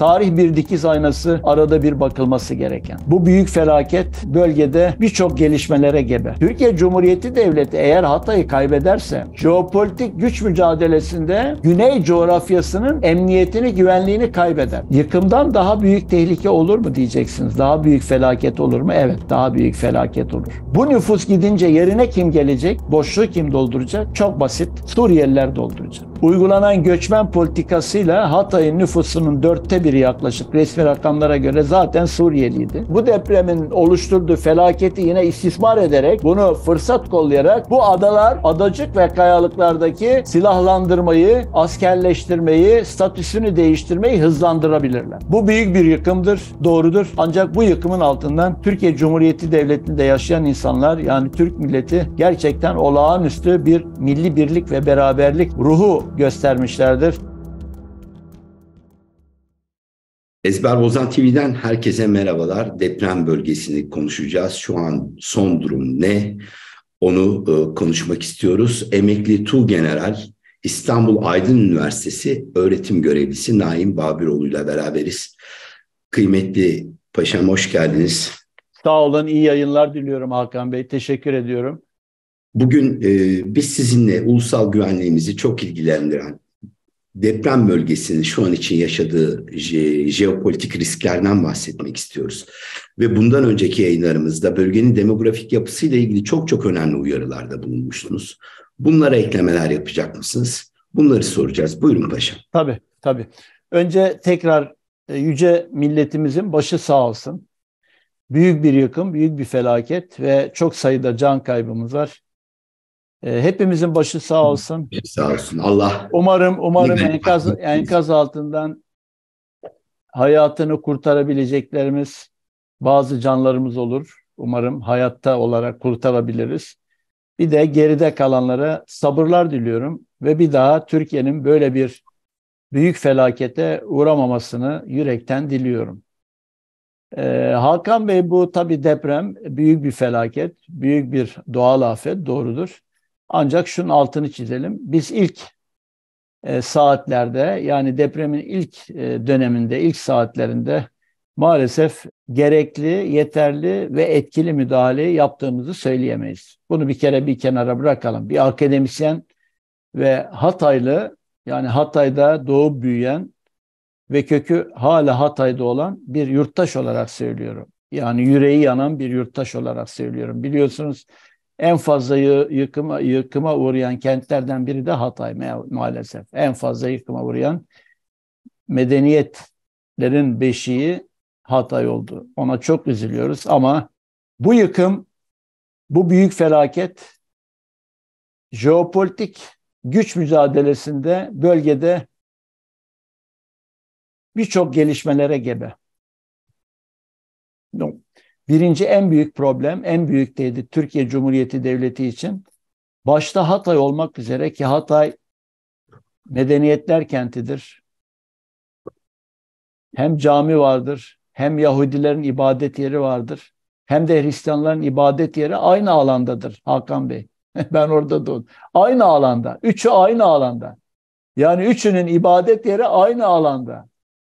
Tarih bir dikiz aynası arada bir bakılması gereken. Bu büyük felaket bölgede birçok gelişmelere gebe. Türkiye Cumhuriyeti Devleti eğer Hatay'ı kaybederse jeopolitik güç mücadelesinde Güney coğrafyasının emniyetini, güvenliğini kaybeder. Yıkımdan daha büyük tehlike olur mu diyeceksiniz. Daha büyük felaket olur mu? Evet, daha büyük felaket olur. Bu nüfus gidince yerine kim gelecek? Boşluğu kim dolduracak? Çok basit. Suriyeliler dolduracak. Uygulanan göçmen politikasıyla Hatay'ın nüfusunun dörtte biri yaklaşık resmi rakamlara göre zaten Suriyeliydi. Bu depremin oluşturduğu felaketi yine istismar ederek bunu fırsat kollayarak bu adalar adacık ve kayalıklardaki silahlandırmayı, askerleştirmeyi, statüsünü değiştirmeyi hızlandırabilirler. Bu büyük bir yıkımdır, doğrudur. Ancak bu yıkımın altından Türkiye Cumhuriyeti Devleti'nde yaşayan insanlar yani Türk milleti gerçekten olağanüstü bir milli birlik ve beraberlik ruhu göstermişlerdir. Ezber Bozan TV'den herkese merhabalar. Deprem bölgesini konuşacağız. Şu an son durum ne? Onu e, konuşmak istiyoruz. Emekli Tu General İstanbul Aydın Üniversitesi öğretim görevlisi Naim Babiroğlu ile beraberiz. Kıymetli paşam hoş geldiniz. Sağ olun, iyi yayınlar diliyorum Hakan Bey. Teşekkür ediyorum. Bugün e, biz sizinle ulusal güvenliğimizi çok ilgilendiren deprem bölgesinin şu an için yaşadığı je, jeopolitik risklerden bahsetmek istiyoruz. Ve bundan önceki yayınlarımızda bölgenin demografik yapısıyla ilgili çok çok önemli uyarılarda bulunmuştunuz. Bunlara eklemeler yapacak mısınız? Bunları soracağız. Buyurun paşam. Tabii, tabii. Önce tekrar e, yüce milletimizin başı sağ olsun. Büyük bir yıkım, büyük bir felaket ve çok sayıda can kaybımız var. Ee, hepimizin başı sağ olsun. Sağ olsun Allah. Umarım umarım enkaz enkaz altından hayatını kurtarabileceklerimiz bazı canlarımız olur. Umarım hayatta olarak kurtarabiliriz. Bir de geride kalanlara sabırlar diliyorum ve bir daha Türkiye'nin böyle bir büyük felakete uğramamasını yürekten diliyorum. Ee, Hakan Bey bu tabi deprem büyük bir felaket, büyük bir doğal afet doğrudur. Ancak şunun altını çizelim. Biz ilk e, saatlerde yani depremin ilk e, döneminde, ilk saatlerinde maalesef gerekli, yeterli ve etkili müdahale yaptığımızı söyleyemeyiz. Bunu bir kere bir kenara bırakalım. Bir akademisyen ve Hataylı yani Hatay'da doğup büyüyen ve kökü hala Hatay'da olan bir yurttaş olarak söylüyorum. Yani yüreği yanan bir yurttaş olarak söylüyorum. Biliyorsunuz en fazla yıkıma, yıkıma uğrayan kentlerden biri de Hatay maalesef. En fazla yıkıma uğrayan medeniyetlerin beşiği Hatay oldu. Ona çok üzülüyoruz ama bu yıkım, bu büyük felaket jeopolitik güç mücadelesinde bölgede birçok gelişmelere gebe. Birinci en büyük problem, en büyük tehdit Türkiye Cumhuriyeti Devleti için başta Hatay olmak üzere ki Hatay medeniyetler kentidir. Hem cami vardır, hem Yahudilerin ibadet yeri vardır, hem de Hristiyanların ibadet yeri aynı alandadır Hakan Bey. ben orada doğdum. Aynı alanda. Üçü aynı alanda. Yani üçünün ibadet yeri aynı alanda.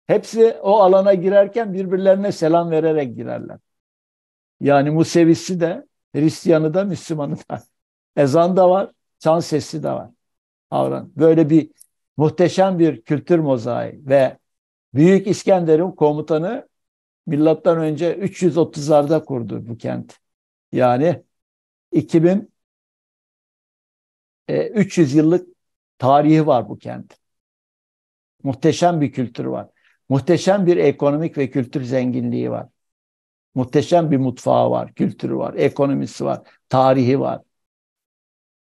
Hepsi o alana girerken birbirlerine selam vererek girerler. Yani Musevisi de, Hristiyanı da, Müslümanı da. Ezan da var, çan sesi de var. Avran. Böyle bir muhteşem bir kültür mozaiği ve Büyük İskender'in komutanı milattan önce 330'larda kurdu bu kent. Yani 2000 e, 300 yıllık tarihi var bu kent. Muhteşem bir kültür var. Muhteşem bir ekonomik ve kültür zenginliği var. Muhteşem bir mutfağı var, kültürü var, ekonomisi var, tarihi var.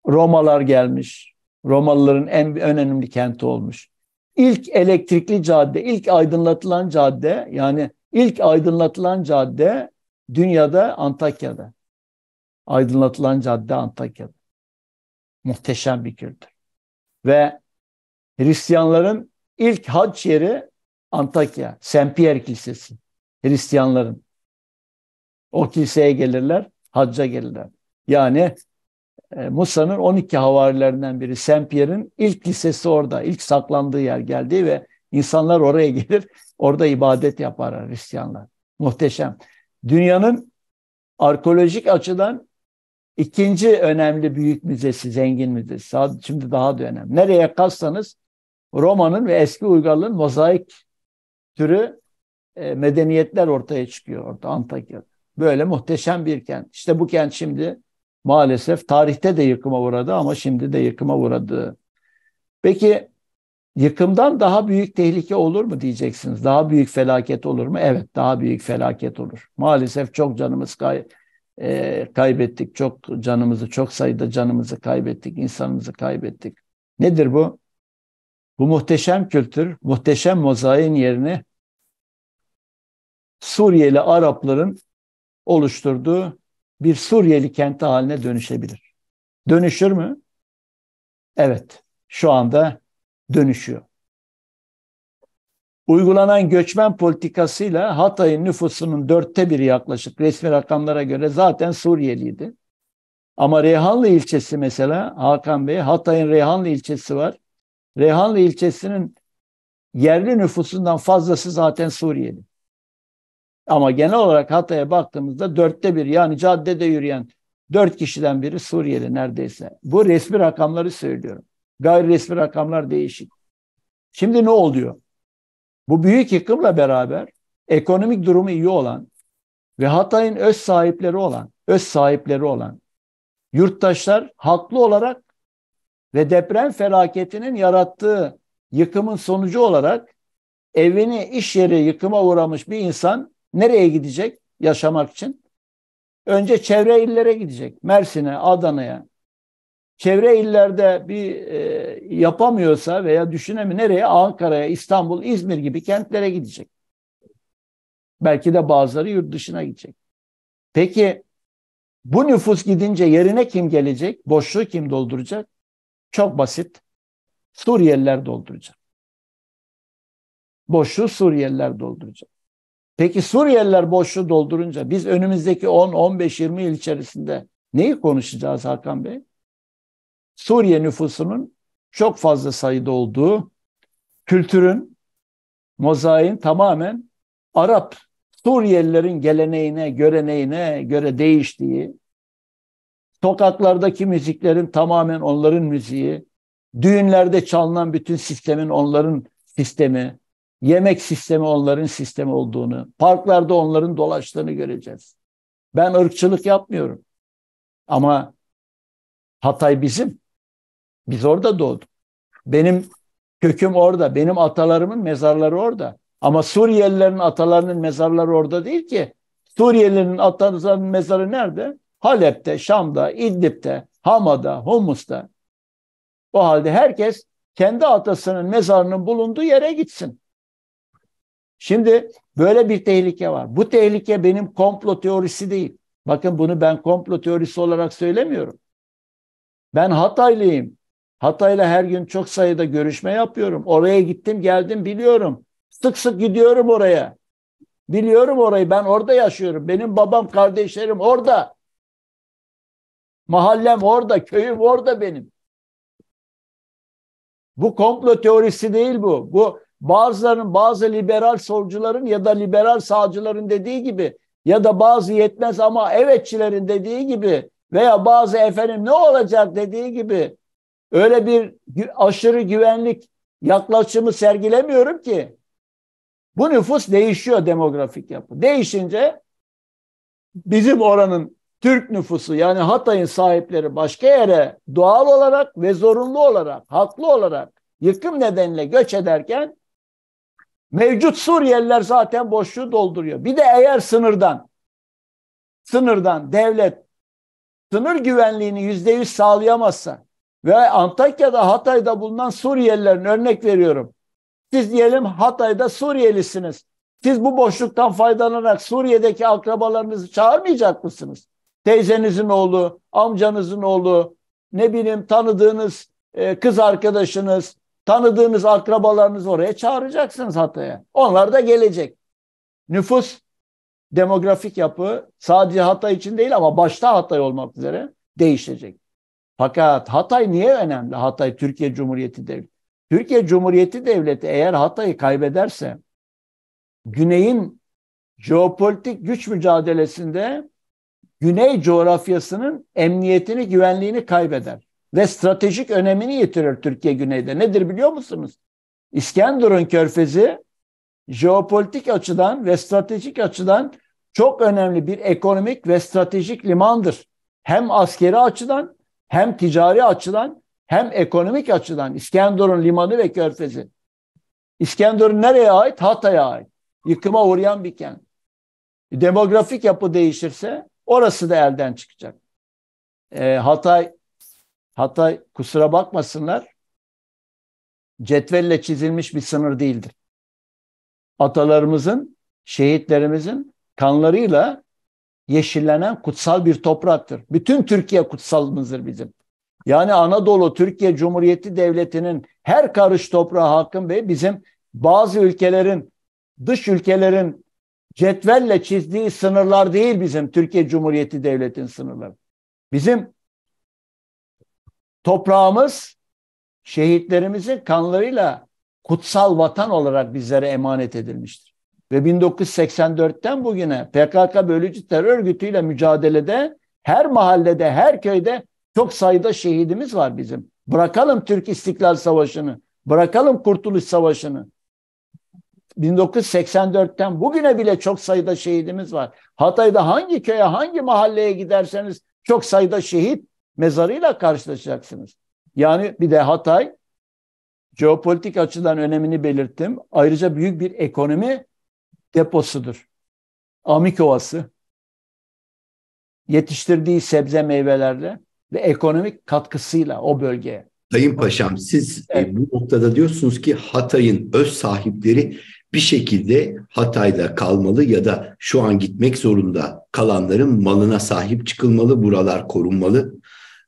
Romalar gelmiş. Romalıların en önemli kenti olmuş. İlk elektrikli cadde, ilk aydınlatılan cadde yani ilk aydınlatılan cadde dünyada Antakya'da. Aydınlatılan cadde Antakya'da. Muhteşem bir kültür. Ve Hristiyanların ilk hac yeri Antakya, St. Pierre Kilisesi. Hristiyanların. O kiliseye gelirler, hacca gelirler. Yani e, Musa'nın 12 havarilerinden biri Sempier'in ilk lisesi orada, ilk saklandığı yer geldi ve insanlar oraya gelir, orada ibadet yaparlar Hristiyanlar. Muhteşem. Dünyanın arkeolojik açıdan ikinci önemli büyük müzesi, zengin müzesi. Şimdi daha da önemli. Nereye kalsanız Roma'nın ve eski uygarlığın mozaik türü e, medeniyetler ortaya çıkıyor orada Antakya'da. Böyle muhteşem bir kent. İşte bu kent şimdi maalesef tarihte de yıkıma uğradı ama şimdi de yıkıma uğradı. Peki yıkımdan daha büyük tehlike olur mu diyeceksiniz. Daha büyük felaket olur mu? Evet daha büyük felaket olur. Maalesef çok canımız kay e, kaybettik. Çok canımızı, çok sayıda canımızı kaybettik. insanımızı kaybettik. Nedir bu? Bu muhteşem kültür, muhteşem mozaiğin yerini Suriyeli Arapların oluşturduğu bir Suriyeli kenti haline dönüşebilir. Dönüşür mü? Evet, şu anda dönüşüyor. Uygulanan göçmen politikasıyla Hatay'ın nüfusunun dörtte biri yaklaşık resmi rakamlara göre zaten Suriyeliydi. Ama Reyhanlı ilçesi mesela Hakan Bey, Hatay'ın Reyhanlı ilçesi var. Reyhanlı ilçesinin yerli nüfusundan fazlası zaten Suriyeli. Ama genel olarak Hatay'a baktığımızda dörtte bir yani caddede yürüyen dört kişiden biri Suriyeli neredeyse. Bu resmi rakamları söylüyorum. Gayri resmi rakamlar değişik. Şimdi ne oluyor? Bu büyük yıkımla beraber ekonomik durumu iyi olan ve Hatay'ın öz sahipleri olan, öz sahipleri olan yurttaşlar haklı olarak ve deprem felaketinin yarattığı yıkımın sonucu olarak evini, iş yeri yıkıma uğramış bir insan Nereye gidecek yaşamak için? Önce çevre illere gidecek. Mersin'e, Adana'ya. Çevre illerde bir e, yapamıyorsa veya düşünemiyor, nereye? Ankara'ya, İstanbul, İzmir gibi kentlere gidecek. Belki de bazıları yurt dışına gidecek. Peki bu nüfus gidince yerine kim gelecek? Boşluğu kim dolduracak? Çok basit. Suriyeliler dolduracak. Boşluğu Suriyeliler dolduracak. Peki Suriyeliler boşluğu doldurunca biz önümüzdeki 10, 15, 20 yıl içerisinde neyi konuşacağız Hakan Bey? Suriye nüfusunun çok fazla sayıda olduğu, kültürün, mozaiğin tamamen Arap, Suriyelilerin geleneğine, göreneğine göre değiştiği, sokaklardaki müziklerin tamamen onların müziği, düğünlerde çalınan bütün sistemin onların sistemi, Yemek sistemi onların sistemi olduğunu, parklarda onların dolaştığını göreceğiz. Ben ırkçılık yapmıyorum. Ama Hatay bizim. Biz orada doğduk. Benim köküm orada. Benim atalarımın mezarları orada. Ama Suriyelilerin atalarının mezarları orada değil ki. Suriyelilerin atalarının mezarı nerede? Halep'te, Şam'da, İdlib'te, Hama'da, Humus'ta. O halde herkes kendi atasının mezarının bulunduğu yere gitsin. Şimdi böyle bir tehlike var. Bu tehlike benim komplo teorisi değil. Bakın bunu ben komplo teorisi olarak söylemiyorum. Ben Hataylıyım. Hatay'la her gün çok sayıda görüşme yapıyorum. Oraya gittim geldim biliyorum. Sık sık gidiyorum oraya. Biliyorum orayı ben orada yaşıyorum. Benim babam kardeşlerim orada. Mahallem orada, köyüm orada benim. Bu komplo teorisi değil bu. Bu bazılarının bazı liberal solcuların ya da liberal sağcıların dediği gibi ya da bazı yetmez ama evetçilerin dediği gibi veya bazı efendim ne olacak dediği gibi öyle bir aşırı güvenlik yaklaşımı sergilemiyorum ki. Bu nüfus değişiyor demografik yapı. Değişince bizim oranın Türk nüfusu yani Hatay'ın sahipleri başka yere doğal olarak ve zorunlu olarak, haklı olarak yıkım nedeniyle göç ederken Mevcut Suriyeliler zaten boşluğu dolduruyor. Bir de eğer sınırdan, sınırdan devlet sınır güvenliğini yüzde yüz sağlayamazsa ve Antakya'da, Hatay'da bulunan Suriyelilerin örnek veriyorum. Siz diyelim Hatay'da Suriyelisiniz. Siz bu boşluktan faydalanarak Suriye'deki akrabalarınızı çağırmayacak mısınız? Teyzenizin oğlu, amcanızın oğlu, ne bileyim tanıdığınız e, kız arkadaşınız, Tanıdığınız akrabalarınızı oraya çağıracaksınız Hatay'a. Onlar da gelecek. Nüfus, demografik yapı sadece Hatay için değil ama başta Hatay olmak üzere değişecek. Fakat Hatay niye önemli? Hatay Türkiye Cumhuriyeti Devleti. Türkiye Cumhuriyeti Devleti eğer Hatay'ı kaybederse Güney'in jeopolitik güç mücadelesinde Güney coğrafyasının emniyetini, güvenliğini kaybeder ve stratejik önemini yitirir Türkiye güneyde. Nedir biliyor musunuz? İskenderun körfezi jeopolitik açıdan ve stratejik açıdan çok önemli bir ekonomik ve stratejik limandır. Hem askeri açıdan hem ticari açıdan hem ekonomik açıdan İskenderun limanı ve körfezi. İskenderun nereye ait? Hatay'a ait. Yıkıma uğrayan bir kent. Demografik yapı değişirse orası da elden çıkacak. E, Hatay Hatta kusura bakmasınlar cetvelle çizilmiş bir sınır değildir. Atalarımızın, şehitlerimizin kanlarıyla yeşillenen kutsal bir topraktır. Bütün Türkiye kutsalımızdır bizim. Yani Anadolu Türkiye Cumhuriyeti Devleti'nin her karış toprağı hakkın ve bizim bazı ülkelerin, dış ülkelerin cetvelle çizdiği sınırlar değil bizim Türkiye Cumhuriyeti Devleti'nin sınırları. Bizim Toprağımız şehitlerimizin kanlarıyla kutsal vatan olarak bizlere emanet edilmiştir. Ve 1984'ten bugüne PKK bölücü terör örgütüyle mücadelede her mahallede, her köyde çok sayıda şehidimiz var bizim. Bırakalım Türk İstiklal Savaşı'nı, bırakalım Kurtuluş Savaşı'nı. 1984'ten bugüne bile çok sayıda şehidimiz var. Hatay'da hangi köye, hangi mahalleye giderseniz çok sayıda şehit mezarıyla karşılaşacaksınız. Yani bir de Hatay jeopolitik açıdan önemini belirttim. Ayrıca büyük bir ekonomi deposudur. Amik Ovası yetiştirdiği sebze meyvelerle ve ekonomik katkısıyla o bölgeye. Sayın Paşam siz e, evet. bu noktada diyorsunuz ki Hatay'ın öz sahipleri bir şekilde Hatay'da kalmalı ya da şu an gitmek zorunda kalanların malına sahip çıkılmalı, buralar korunmalı.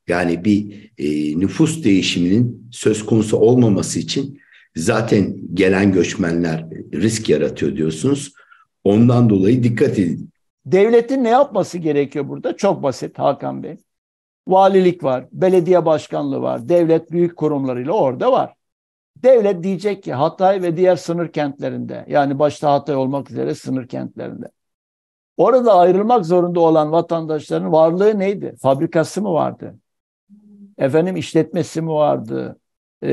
Yani bir e, nüfus değişiminin söz konusu olmaması için zaten gelen göçmenler risk yaratıyor diyorsunuz. Ondan dolayı dikkat edin. Devletin ne yapması gerekiyor burada? Çok basit Hakan Bey. Valilik var, belediye başkanlığı var, devlet büyük kurumlarıyla orada var. Devlet diyecek ki Hatay ve diğer sınır kentlerinde yani başta Hatay olmak üzere sınır kentlerinde. Orada ayrılmak zorunda olan vatandaşların varlığı neydi? Fabrikası mı vardı? efendim işletmesi mi vardı, e,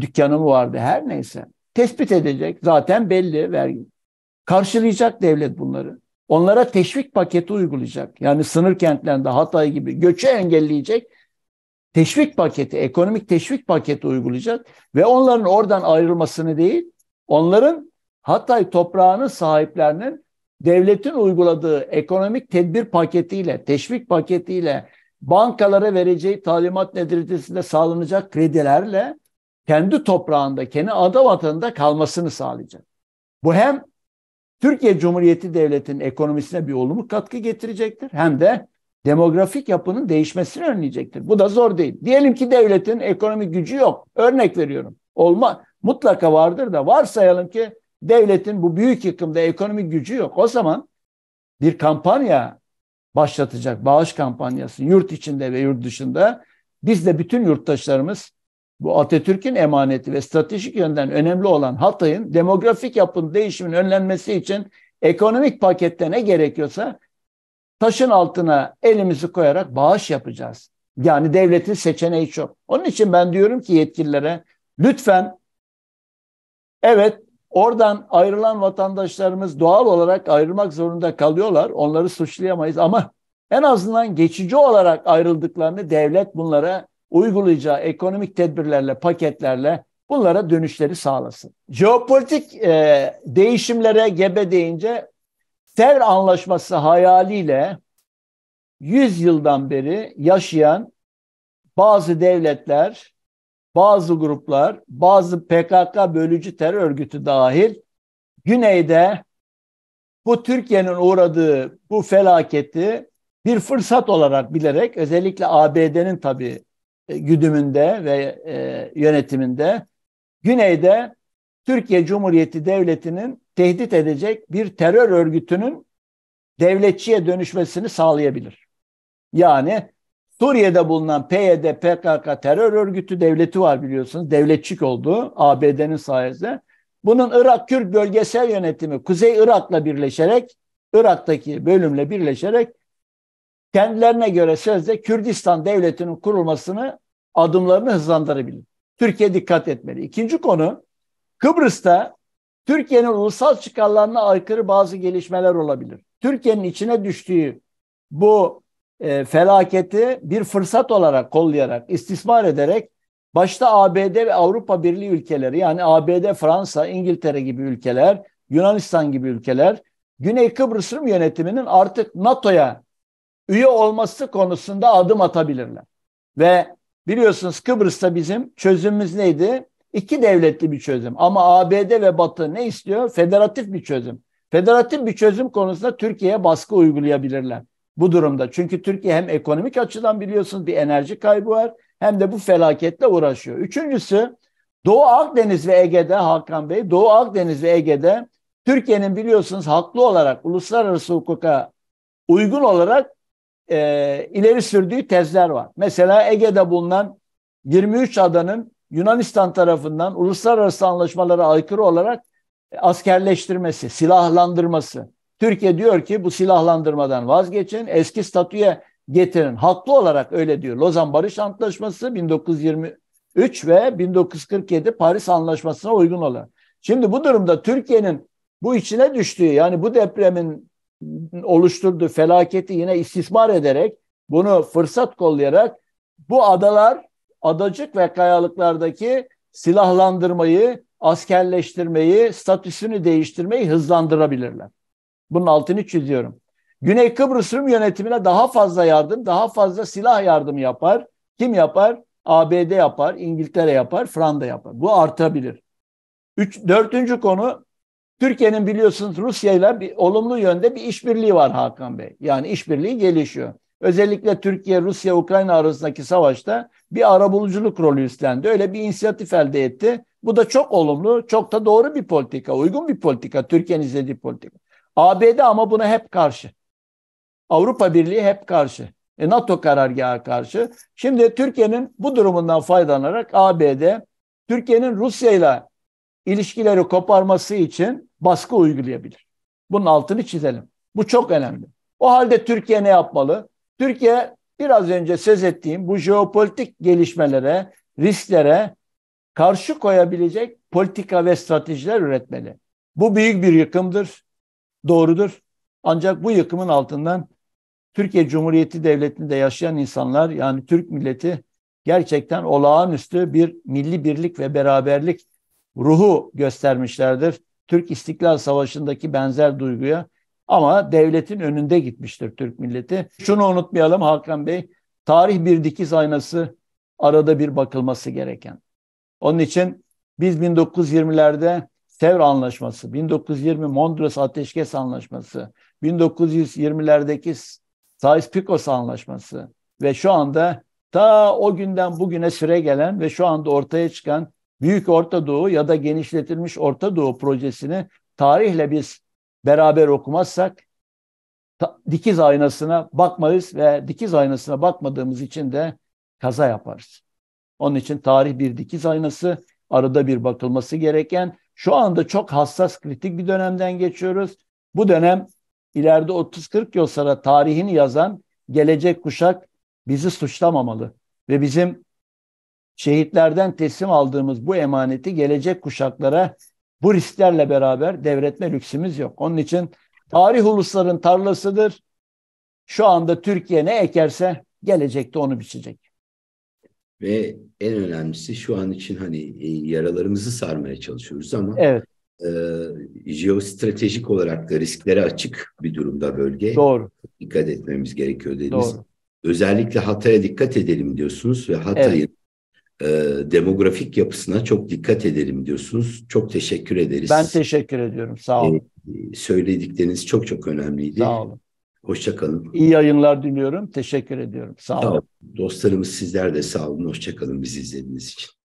dükkanı mı vardı her neyse. Tespit edecek zaten belli vergi. Karşılayacak devlet bunları. Onlara teşvik paketi uygulayacak. Yani sınır kentlerinde Hatay gibi göçü engelleyecek teşvik paketi, ekonomik teşvik paketi uygulayacak ve onların oradan ayrılmasını değil, onların Hatay toprağının sahiplerinin devletin uyguladığı ekonomik tedbir paketiyle, teşvik paketiyle bankalara vereceği talimat neticesinde sağlanacak kredilerle kendi toprağında, kendi ada vatanında kalmasını sağlayacak. Bu hem Türkiye Cumhuriyeti Devleti'nin ekonomisine bir olumlu katkı getirecektir hem de demografik yapının değişmesini önleyecektir. Bu da zor değil. Diyelim ki devletin ekonomik gücü yok. Örnek veriyorum. Olma mutlaka vardır da varsayalım ki devletin bu büyük yıkımda ekonomik gücü yok. O zaman bir kampanya başlatacak bağış kampanyası yurt içinde ve yurt dışında. Biz de bütün yurttaşlarımız bu Atatürk'ün emaneti ve stratejik yönden önemli olan Hatay'ın demografik yapının değişimin önlenmesi için ekonomik pakette ne gerekiyorsa taşın altına elimizi koyarak bağış yapacağız. Yani devletin seçeneği çok. Onun için ben diyorum ki yetkililere lütfen evet Oradan ayrılan vatandaşlarımız doğal olarak ayrılmak zorunda kalıyorlar. Onları suçlayamayız ama en azından geçici olarak ayrıldıklarını devlet bunlara uygulayacağı ekonomik tedbirlerle, paketlerle bunlara dönüşleri sağlasın. Jeopolitik e, değişimlere gebe deyince Sevr Anlaşması hayaliyle 100 yıldan beri yaşayan bazı devletler bazı gruplar, bazı PKK bölücü terör örgütü dahil güneyde bu Türkiye'nin uğradığı bu felaketi bir fırsat olarak bilerek özellikle ABD'nin tabii e, güdümünde ve e, yönetiminde güneyde Türkiye Cumhuriyeti Devleti'nin tehdit edecek bir terör örgütünün devletçiye dönüşmesini sağlayabilir. Yani Suriye'de bulunan PYD, PKK terör örgütü devleti var biliyorsunuz. Devletçik oldu ABD'nin sayesinde. Bunun Irak Kürt bölgesel yönetimi Kuzey Irak'la birleşerek, Irak'taki bölümle birleşerek kendilerine göre sözde Kürdistan devletinin kurulmasını adımlarını hızlandırabilir. Türkiye dikkat etmeli. İkinci konu Kıbrıs'ta Türkiye'nin ulusal çıkarlarına aykırı bazı gelişmeler olabilir. Türkiye'nin içine düştüğü bu e, felaketi bir fırsat olarak kollayarak, istismar ederek başta ABD ve Avrupa Birliği ülkeleri yani ABD, Fransa, İngiltere gibi ülkeler, Yunanistan gibi ülkeler Güney Kıbrıs Rum yönetiminin artık NATO'ya üye olması konusunda adım atabilirler. Ve biliyorsunuz Kıbrıs'ta bizim çözümümüz neydi? İki devletli bir çözüm ama ABD ve Batı ne istiyor? Federatif bir çözüm. Federatif bir çözüm konusunda Türkiye'ye baskı uygulayabilirler bu durumda. Çünkü Türkiye hem ekonomik açıdan biliyorsunuz bir enerji kaybı var hem de bu felaketle uğraşıyor. Üçüncüsü Doğu Akdeniz ve Ege'de Hakan Bey, Doğu Akdeniz ve Ege'de Türkiye'nin biliyorsunuz haklı olarak uluslararası hukuka uygun olarak e, ileri sürdüğü tezler var. Mesela Ege'de bulunan 23 adanın Yunanistan tarafından uluslararası anlaşmalara aykırı olarak e, askerleştirmesi, silahlandırması. Türkiye diyor ki bu silahlandırmadan vazgeçin, eski statüye getirin. Haklı olarak öyle diyor. Lozan Barış Antlaşması 1923 ve 1947 Paris Anlaşması'na uygun olan. Şimdi bu durumda Türkiye'nin bu içine düştüğü yani bu depremin oluşturduğu felaketi yine istismar ederek bunu fırsat kollayarak bu adalar adacık ve kayalıklardaki silahlandırmayı, askerleştirmeyi, statüsünü değiştirmeyi hızlandırabilirler. Bunun altını çiziyorum. Güney Kıbrıs Rum yönetimine daha fazla yardım, daha fazla silah yardım yapar. Kim yapar? ABD yapar, İngiltere yapar, Fransa yapar. Bu artabilir. Üç, dördüncü konu Türkiye'nin biliyorsunuz Rusya ile bir, olumlu yönde bir işbirliği var Hakan Bey. Yani işbirliği gelişiyor. Özellikle Türkiye, Rusya, Ukrayna arasındaki savaşta bir arabuluculuk rolü üstlendi. Öyle bir inisiyatif elde etti. Bu da çok olumlu, çok da doğru bir politika, uygun bir politika, Türkiye'nin izlediği politika. ABD ama buna hep karşı. Avrupa Birliği hep karşı. E, NATO karargaha karşı. Şimdi Türkiye'nin bu durumundan faydalanarak ABD, Türkiye'nin Rusya ile ilişkileri koparması için baskı uygulayabilir. Bunun altını çizelim. Bu çok önemli. O halde Türkiye ne yapmalı? Türkiye biraz önce söz ettiğim bu jeopolitik gelişmelere, risklere karşı koyabilecek politika ve stratejiler üretmeli. Bu büyük bir yıkımdır doğrudur. Ancak bu yıkımın altından Türkiye Cumhuriyeti Devleti'nde yaşayan insanlar yani Türk milleti gerçekten olağanüstü bir milli birlik ve beraberlik ruhu göstermişlerdir. Türk İstiklal Savaşı'ndaki benzer duyguya ama devletin önünde gitmiştir Türk milleti. Şunu unutmayalım Hakan Bey, tarih bir dikiz aynası arada bir bakılması gereken. Onun için biz 1920'lerde Sevr Anlaşması, 1920 Mondros Ateşkes Anlaşması, 1920'lerdeki Sykes-Picot Anlaşması ve şu anda ta o günden bugüne süre gelen ve şu anda ortaya çıkan Büyük Orta Doğu ya da genişletilmiş Orta Doğu projesini tarihle biz beraber okumazsak ta, dikiz aynasına bakmayız ve dikiz aynasına bakmadığımız için de kaza yaparız. Onun için tarih bir dikiz aynası, arada bir bakılması gereken şu anda çok hassas kritik bir dönemden geçiyoruz. Bu dönem ileride 30-40 yıl sonra tarihini yazan gelecek kuşak bizi suçlamamalı ve bizim şehitlerden teslim aldığımız bu emaneti gelecek kuşaklara bu risklerle beraber devretme lüksümüz yok. Onun için tarih ulusların tarlasıdır. Şu anda Türkiye ne ekerse gelecekte onu biçecek ve en önemlisi şu an için hani e, yaralarımızı sarmaya çalışıyoruz ama evet. e, jeostratejik olarak da risklere açık bir durumda bölge. Doğru. Dikkat etmemiz gerekiyor dediniz. Doğru. Özellikle Hatay'a dikkat edelim diyorsunuz ve Hatay'ın evet. e, demografik yapısına çok dikkat edelim diyorsunuz. Çok teşekkür ederiz. Ben teşekkür ediyorum. Sağ olun. E, söyledikleriniz çok çok önemliydi. Sağ olun. Hoşçakalın. İyi yayınlar diliyorum. Teşekkür ediyorum. Sağ olun. Sağ olun. Dostlarımız sizler de sağ olun. Hoşçakalın bizi izlediğiniz için.